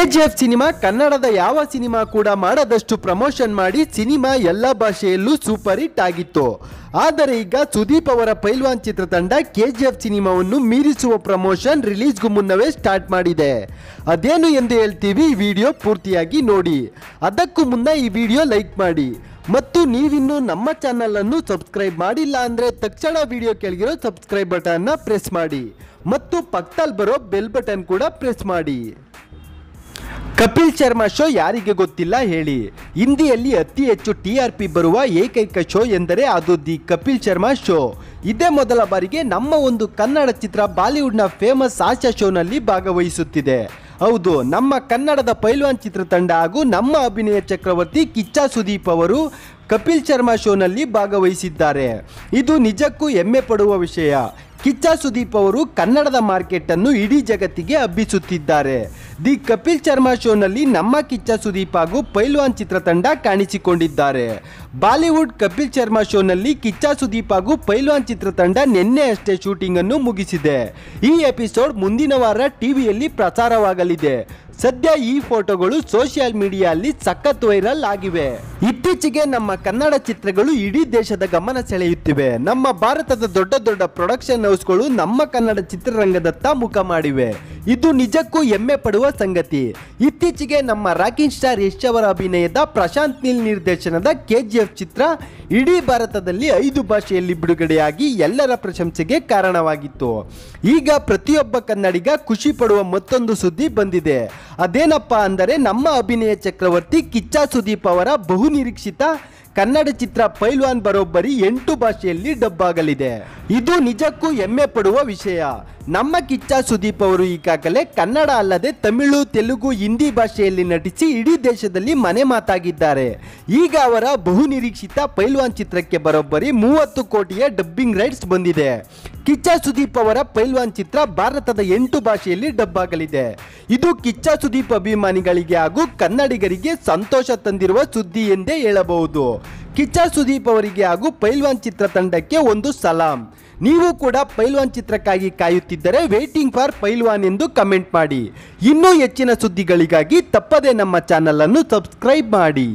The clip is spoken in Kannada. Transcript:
ಎಫ್ ಸಿನಿಮಾ ಕನ್ನಡದ ಯಾವ ಸಿನಿಮಾ ಕೂಡ ಮಾಡದಷ್ಟು ಪ್ರಮೋಷನ್ ಮಾಡಿ ಸಿನಿಮಾ ಎಲ್ಲ ಭಾಷೆಯಲ್ಲೂ ಸೂಪರ್ ಹಿಟ್ ಆಗಿತ್ತು ಆದರೆ ಈಗ ಸುದೀಪ್ ಅವರ ಪೈಲ್ವಾನ್ ಚಿತ್ರತಂಡ ಕೆಜಿಎಫ್ ಸಿನಿಮಾವನ್ನು ಮೀರಿಸುವ ಪ್ರಮೋಷನ್ ರಿಲೀಸ್ಗೂ ಮುನ್ನವೇ ಸ್ಟಾರ್ಟ್ ಮಾಡಿದೆ ಅದೇನು ಎಂದು ಹೇಳ್ತೀವಿ ಈ ವಿಡಿಯೋ ಪೂರ್ತಿಯಾಗಿ ನೋಡಿ ಅದಕ್ಕೂ ಮುನ್ನ ಈ ವಿಡಿಯೋ ಲೈಕ್ ಮಾಡಿ ಮತ್ತು ನೀವಿನ್ನು ನಮ್ಮ ಚಾನಲನ್ನು ಸಬ್ಸ್ಕ್ರೈಬ್ ಮಾಡಿಲ್ಲ ಅಂದರೆ ತಕ್ಷಣ ವಿಡಿಯೋ ಕೆಳಗಿರೋ ಸಬ್ಸ್ಕ್ರೈಬ್ ಬಟನ್ನ ಪ್ರೆಸ್ ಮಾಡಿ ಮತ್ತು ಪಕ್ಕದಲ್ಲಿ ಬರೋ ಬೆಲ್ ಬಟನ್ ಕೂಡ ಪ್ರೆಸ್ ಮಾಡಿ ಕಪಿಲ್ ಶರ್ಮಾ ಶೋ ಯಾರಿಗೆ ಗೊತ್ತಿಲ್ಲ ಹೇಳಿ ಹಿಂದಿಯಲ್ಲಿ ಅತಿ ಹೆಚ್ಚು ಟಿ ಆರ್ ಪಿ ಬರುವ ಏಕೈಕ ಶೋ ಎಂದರೆ ಅದು ದಿ ಕಪಿಲ್ ಶರ್ಮಾ ಶೋ ಇದೇ ಮೊದಲ ಬಾರಿಗೆ ನಮ್ಮ ಒಂದು ಕನ್ನಡ ಚಿತ್ರ ಬಾಲಿವುಡ್ನ ಫೇಮಸ್ ಆಶಾ ಶೋನಲ್ಲಿ ಭಾಗವಹಿಸುತ್ತಿದೆ ಹೌದು ನಮ್ಮ ಕನ್ನಡದ ಪೈಲ್ವಾನ್ ಚಿತ್ರತಂಡ ಹಾಗೂ ನಮ್ಮ ಅಭಿನಯ ಚಕ್ರವರ್ತಿ ಕಿಚ್ಚ ಸುದೀಪ್ ಅವರು ಕಪಿಲ್ ಶರ್ಮಾ ಶೋನಲ್ಲಿ ಭಾಗವಹಿಸಿದ್ದಾರೆ ಇದು ನಿಜಕ್ಕೂ ಹೆಮ್ಮೆ ಪಡುವ ವಿಷಯ ಕಿಚ್ಚ ಸುದೀಪ್ ಅವರು ಕನ್ನಡದ ಮಾರ್ಕೆಟ್ ಅನ್ನು ಇಡೀ ಜಗತ್ತಿಗೆ ಹಬ್ಬಿಸುತ್ತಿದ್ದಾರೆ ದಿ ಕಪಿಲ್ ಶರ್ಮಾ ಶೋನಲ್ಲಿ ನಮ್ಮ ಕಿಚ್ಚ ಸುದೀಪ್ ಹಾಗೂ ಪೈಲ್ವಾನ್ ಚಿತ್ರತಂಡ ಕಾಣಿಸಿಕೊಂಡಿದ್ದಾರೆ ಬಾಲಿವುಡ್ ಕಪಿಲ್ ಶರ್ಮಾ ಶೋನಲ್ಲಿ ಕಿಚ್ಚ ಸುದೀಪ್ ಹಾಗೂ ಪೈಲ್ವಾನ್ ಚಿತ್ರತಂಡ ನಿನ್ನೆ ಅಷ್ಟೇ ಶೂಟಿಂಗ್ ಅನ್ನು ಮುಗಿಸಿದೆ ಈ ಎಪಿಸೋಡ್ ಮುಂದಿನ ವಾರ ಟಿವಿಯಲ್ಲಿ ಪ್ರಸಾರವಾಗಲಿದೆ ಸದ್ಯ ಈ ಫೋಟೋಗಳು ಸೋಷಿಯಲ್ ಮೀಡಿಯಾ ಅಲ್ಲಿ ಸಖತ್ ವೈರಲ್ ಆಗಿವೆ ಇತ್ತೀಚೆಗೆ ನಮ್ಮ ಕನ್ನಡ ಚಿತ್ರಗಳು ಇಡೀ ದೇಶದ ಗಮನ ಸೆಳೆಯುತ್ತಿವೆ ನಮ್ಮ ಭಾರತದ ದೊಡ್ಡ ದೊಡ್ಡ ಪ್ರೊಡಕ್ಷನ್ ಹೌಸ್ಗಳು ನಮ್ಮ ಕನ್ನಡ ಚಿತ್ರರಂಗದತ್ತ ಮುಖ ಮಾಡಿವೆ ಇದು ನಿಜಕ್ಕೂ ಹೆಮ್ಮೆ ಪಡುವ ಸಂಗತಿ ಇತ್ತೀಚೆಗೆ ನಮ್ಮ ರಾಕಿಂಗ್ ಸ್ಟಾರ್ ಯಶ್ ಅವರ ಅಭಿನಯದ ಪ್ರಶಾಂತ್ ನೀಲ್ ನಿರ್ದೇಶನದ ಕೆಜಿಎಫ್ ಚಿತ್ರ ಇಡೀ ಭಾರತದಲ್ಲಿ ಐದು ಭಾಷೆಯಲ್ಲಿ ಬಿಡುಗಡೆಯಾಗಿ ಎಲ್ಲರ ಪ್ರಶಂಸೆಗೆ ಕಾರಣವಾಗಿತ್ತು ಈಗ ಪ್ರತಿಯೊಬ್ಬ ಕನ್ನಡಿಗ ಖುಷಿ ಪಡುವ ಮತ್ತೊಂದು ಸುದ್ದಿ ಬಂದಿದೆ ಅದೇನಪ್ಪ ಅಂದರೆ ನಮ್ಮ ಅಭಿನಯ ಚಕ್ರವರ್ತಿ ಕಿಚ್ಚ ಸುದೀಪ್ ಅವರ ಬಹುನಿರೀಕ್ಷಿತ ಕನ್ನಡ ಚಿತ್ರ ಪೈಲ್ವಾನ್ ಬರೋಬ್ಬರಿ ಎಂಟು ಭಾಷೆಯಲ್ಲಿ ಡಬ್ ಆಗಲಿದೆ ಇದು ನಿಜಕ್ಕೂ ಹೆಮ್ಮೆ ಪಡುವ ವಿಷಯ ನಮ್ಮ ಕಿಚ್ಚ ಸುದೀಪ್ ಅವರು ಈಗಾಗಲೇ ಕನ್ನಡ ಅಲ್ಲದೆ ತಮಿಳು ತೆಲುಗು ಹಿಂದಿ ಭಾಷೆಯಲ್ಲಿ ನಟಿಸಿ ಇಡೀ ದೇಶದಲ್ಲಿ ಮನೆ ಮಾತಾಗಿದ್ದಾರೆ ಈಗ ಅವರ ಬಹುನಿರೀಕ್ಷಿತ ಪೈಲ್ವಾನ್ ಚಿತ್ರಕ್ಕೆ ಬರೋಬ್ಬರಿ ಮೂವತ್ತು ಕೋಟಿಯ ಡಬ್ಬಿಂಗ್ ರೈಟ್ಸ್ ಬಂದಿದೆ ಕಿಚ್ಚ ಸುದೀಪ್ ಅವರ ಪೈಲ್ವಾನ್ ಚಿತ್ರ ಭಾರತದ ಎಂಟು ಭಾಷೆಯಲ್ಲಿ ಡಬ್ ಆಗಲಿದೆ ಇದು ಕಿಚ್ಚ ಸುದೀಪ್ ಅಭಿಮಾನಿಗಳಿಗೆ ಹಾಗೂ ಕನ್ನಡಿಗರಿಗೆ ಸಂತೋಷ ತಂದಿರುವ ಸುದ್ದಿ ಎಂದೇ ಹೇಳಬಹುದು ಕಿಚ್ಚ ಸುದೀಪ್ ಅವರಿಗೆ ಹಾಗೂ ಪೈಲ್ವಾನ್ ಚಿತ್ರ ತಂಡಕ್ಕೆ ಒಂದು ಸಲಾಂ ನೀವು ಕೂಡ ಪೈಲ್ವಾನ್ ಚಿತ್ರಕ್ಕಾಗಿ ಕಾಯುತ್ತಿದ್ದರೆ ವೇಟಿಂಗ್ ಫಾರ್ ಪೈಲ್ವಾನ್ ಎಂದು ಕಮೆಂಟ್ ಮಾಡಿ ಇನ್ನೂ ಹೆಚ್ಚಿನ ಸುದ್ದಿಗಳಿಗಾಗಿ ತಪ್ಪದೇ ನಮ್ಮ ಚಾನಲನ್ನು ಸಬ್ಸ್ಕ್ರೈಬ್ ಮಾಡಿ